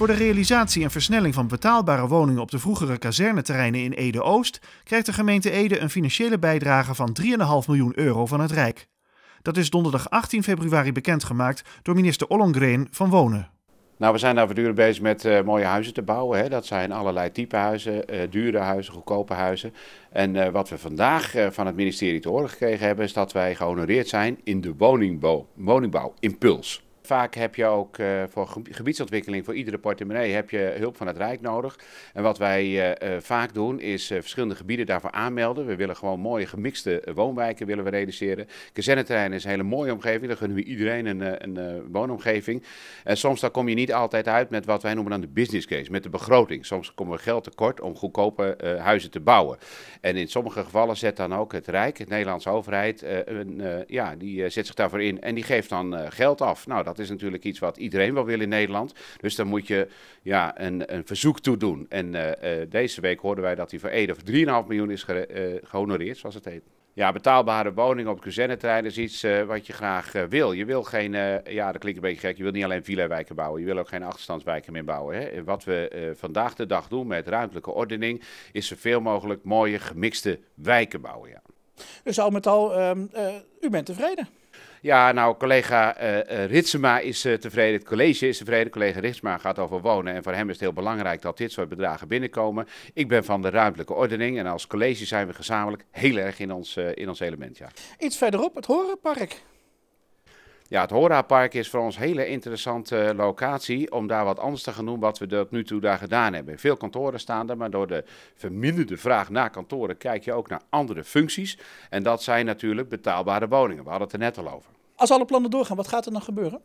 Voor de realisatie en versnelling van betaalbare woningen op de vroegere kazerneterreinen in Ede-Oost krijgt de gemeente Ede een financiële bijdrage van 3,5 miljoen euro van het Rijk. Dat is donderdag 18 februari bekendgemaakt door minister Ollongren van Wonen. Nou, we zijn daar voortdurend bezig met eh, mooie huizen te bouwen. Hè. Dat zijn allerlei type huizen, eh, dure huizen, goedkope huizen. En eh, wat we vandaag van het ministerie te horen gekregen hebben, is dat wij gehonoreerd zijn in de woningbouw, woningbouw Impuls. Vaak heb je ook eh, voor gebiedsontwikkeling, voor iedere portemonnee, heb je hulp van het Rijk nodig. En wat wij eh, eh, vaak doen, is verschillende gebieden daarvoor aanmelden. We willen gewoon mooie gemixte woonwijken willen we realiseren. Kazennenterrein is een hele mooie omgeving. Daar gunnen we iedereen een, een woonomgeving. En soms dan kom je niet altijd uit met wat wij noemen dan de business case, met de begroting. Soms komen we geld tekort om goedkope huizen te bouwen. En in sommige gevallen zet dan ook het Rijk, de Nederlandse overheid, een, ja, die zet zich daarvoor in en die geeft dan geld af. Nou, dat is natuurlijk iets wat iedereen wel wil in Nederland. Dus dan moet je ja, een, een verzoek toe doen. En eh, eh, deze week hoorden wij dat hij voor Ede voor 3,5 miljoen is eh, gehonoreerd, zoals het heet. Ja, betaalbare woningen op Cuzennetrein is iets wat je graag wil. Je wil geen, ja dat klinkt een beetje gek, je wil niet alleen villa-wijken bouwen. Je wil ook geen achterstandswijken meer bouwen. Hè. Wat we vandaag de dag doen met ruimtelijke ordening... is zoveel mogelijk mooie gemixte wijken bouwen, ja. Dus al met al, ehm, u bent tevreden? Ja, nou, collega uh, Ritsema is eh, tevreden. Het college is tevreden. Collega Ritsema gaat over wonen. En voor hem is het heel belangrijk dat dit soort bedragen binnenkomen. Ik ben van de ruimtelijke ordening. En als college zijn we gezamenlijk heel erg in ons, in ons element. Ja. Iets verderop, het Horenpark. Ja, het Horapark is voor ons een hele interessante eh, locatie om daar wat anders te gaan doen wat we tot nu toe daar gedaan hebben. Veel kantoren staan er, maar door de verminderde vraag naar kantoren kijk je ook naar andere functies. En dat zijn natuurlijk betaalbare woningen. We hadden het er net al over. Als alle plannen doorgaan, wat gaat er dan gebeuren?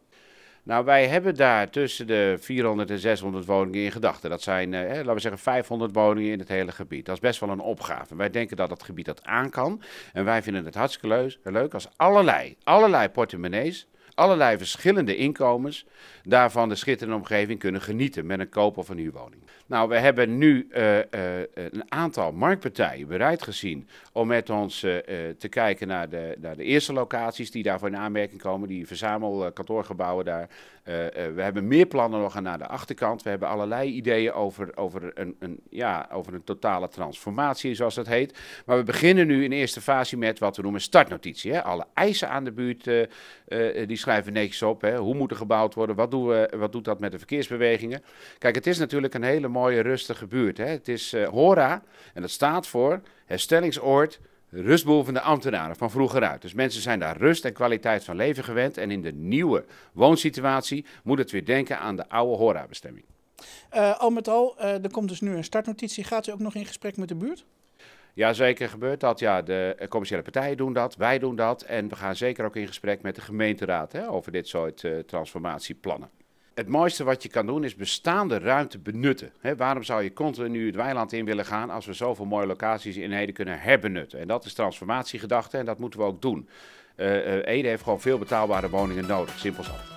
Nou, wij hebben daar tussen de 400 en 600 woningen in gedachten. Dat zijn, eh, laten we zeggen, 500 woningen in het hele gebied. Dat is best wel een opgave. Wij denken dat het gebied dat aan kan. En wij vinden het hartstikke leuk als allerlei, allerlei portemonnees allerlei verschillende inkomens daarvan de schitterende omgeving kunnen genieten met een koop- of een huurwoning. Nou, we hebben nu eh, eh, een aantal marktpartijen bereid gezien om met ons eh, te kijken naar de, naar de eerste locaties die daarvoor in aanmerking komen, die verzamelkantoorgebouwen daar. we hebben meer plannen nog aan de achterkant. We hebben allerlei ideeën over, over, een, een, ja, over een totale transformatie, zoals dat heet. Maar we beginnen nu in eerste fase met wat we noemen startnotitie. Hè? Alle eisen aan de buurt die schrijven netjes op. Hè. Hoe moet er gebouwd worden? Wat, doen we, wat doet dat met de verkeersbewegingen? Kijk, het is natuurlijk een hele mooie, rustige buurt. Hè. Het is eh, HORA en dat staat voor Herstellingsoord rustbehoevende ambtenaren van vroeger uit. Dus mensen zijn daar rust en kwaliteit van leven gewend. En in de nieuwe woonsituatie moet het weer denken aan de oude HORA-bestemming. Eh, al met al, eh, er komt dus nu een startnotitie. Gaat u ook nog in gesprek met de buurt? Jazeker gebeurt dat. Ja, de eh, commerciële partijen doen dat, wij doen dat. En we gaan zeker ook in gesprek met de gemeenteraad hè, over dit soort eh, transformatieplannen. Het mooiste wat je kan doen is bestaande ruimte benutten. waarom zou je continu het weiland in willen gaan als we zoveel mooie locaties in Ede kunnen herbenutten? En dat is transformatiegedachte en dat moeten we ook doen. Eh, Ede heeft gewoon veel betaalbare woningen nodig, simpel zat.